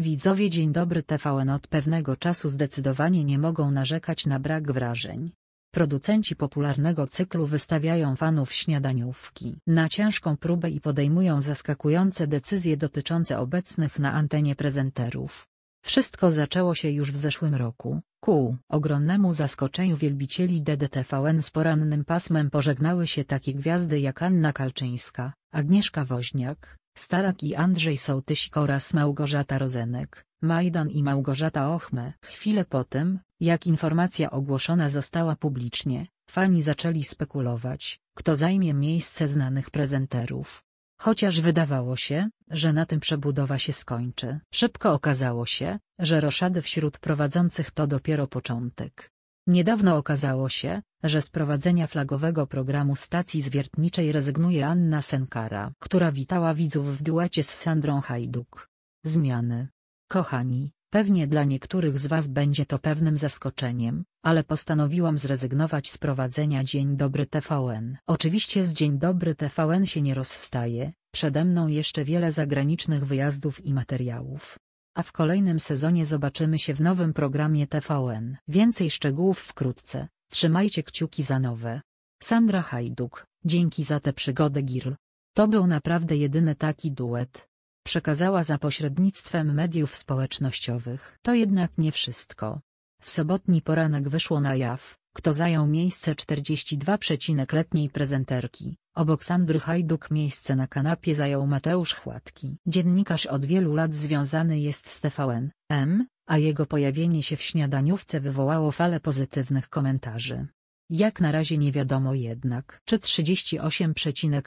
Widzowie Dzień dobry TVN od pewnego czasu zdecydowanie nie mogą narzekać na brak wrażeń. Producenci popularnego cyklu wystawiają fanów śniadaniówki na ciężką próbę i podejmują zaskakujące decyzje dotyczące obecnych na antenie prezenterów. Wszystko zaczęło się już w zeszłym roku. Ku ogromnemu zaskoczeniu wielbicieli DDTVN z porannym pasmem pożegnały się takie gwiazdy jak Anna Kalczyńska, Agnieszka Woźniak, Starak i Andrzej Sołtysik oraz Małgorzata Rozenek, Majdan i Małgorzata Ochme. Chwilę potem, jak informacja ogłoszona została publicznie, fani zaczęli spekulować, kto zajmie miejsce znanych prezenterów. Chociaż wydawało się, że na tym przebudowa się skończy. Szybko okazało się, że roszady wśród prowadzących to dopiero początek. Niedawno okazało się, że z prowadzenia flagowego programu stacji zwiertniczej rezygnuje Anna Senkara, która witała widzów w duecie z Sandrą Hajduk. Zmiany. Kochani, pewnie dla niektórych z Was będzie to pewnym zaskoczeniem, ale postanowiłam zrezygnować z prowadzenia Dzień Dobry TVN. Oczywiście z Dzień Dobry TVN się nie rozstaje, przede mną jeszcze wiele zagranicznych wyjazdów i materiałów a w kolejnym sezonie zobaczymy się w nowym programie TVN. Więcej szczegółów wkrótce, trzymajcie kciuki za nowe. Sandra Hajduk, dzięki za tę przygodę Girl. To był naprawdę jedyny taki duet. Przekazała za pośrednictwem mediów społecznościowych. To jednak nie wszystko. W sobotni poranek wyszło na jaw, kto zajął miejsce 42,letniej prezenterki. Obok Sandry Hajduk miejsce na kanapie zajął Mateusz Chładki. Dziennikarz od wielu lat związany jest z TVN, M, a jego pojawienie się w śniadaniówce wywołało falę pozytywnych komentarzy. Jak na razie nie wiadomo jednak, czy 38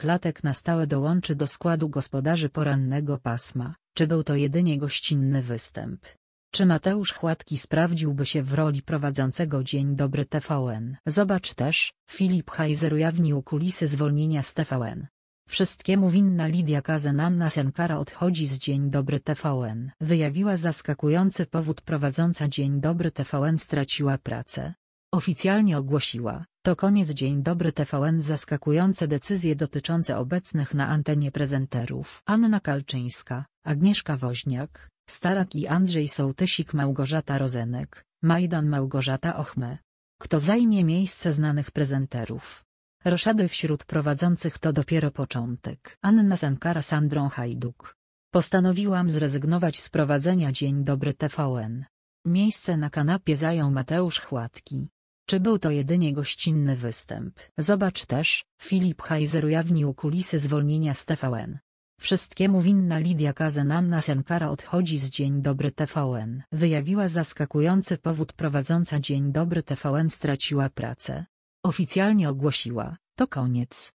latek na stałe dołączy do składu gospodarzy porannego pasma, czy był to jedynie gościnny występ. Czy Mateusz Chładki sprawdziłby się w roli prowadzącego Dzień Dobry TVN? Zobacz też, Filip Heiser ujawnił kulisy zwolnienia z TVN. Wszystkiemu winna Lidia Kazenanna Senkara odchodzi z Dzień Dobry TVN. Wyjawiła zaskakujący powód prowadząca Dzień Dobry TVN straciła pracę. Oficjalnie ogłosiła, to koniec Dzień Dobry TVN zaskakujące decyzje dotyczące obecnych na antenie prezenterów. Anna Kalczyńska, Agnieszka Woźniak, Starak i Andrzej Sołtysik Małgorzata Rozenek, Majdan Małgorzata Ochme. Kto zajmie miejsce znanych prezenterów? Roszady wśród prowadzących to dopiero początek. Anna Sankara Sandrą Hajduk. Postanowiłam zrezygnować z prowadzenia Dzień Dobry TVN. Miejsce na kanapie zajął Mateusz Chładki. Czy był to jedynie gościnny występ? Zobacz też, Filip Heiser ujawnił kulisy zwolnienia z TVN. Wszystkiemu winna Lidia Kazenanna Senkara odchodzi z Dzień Dobry TVN. Wyjawiła zaskakujący powód prowadząca Dzień Dobry TVN straciła pracę. Oficjalnie ogłosiła, to koniec.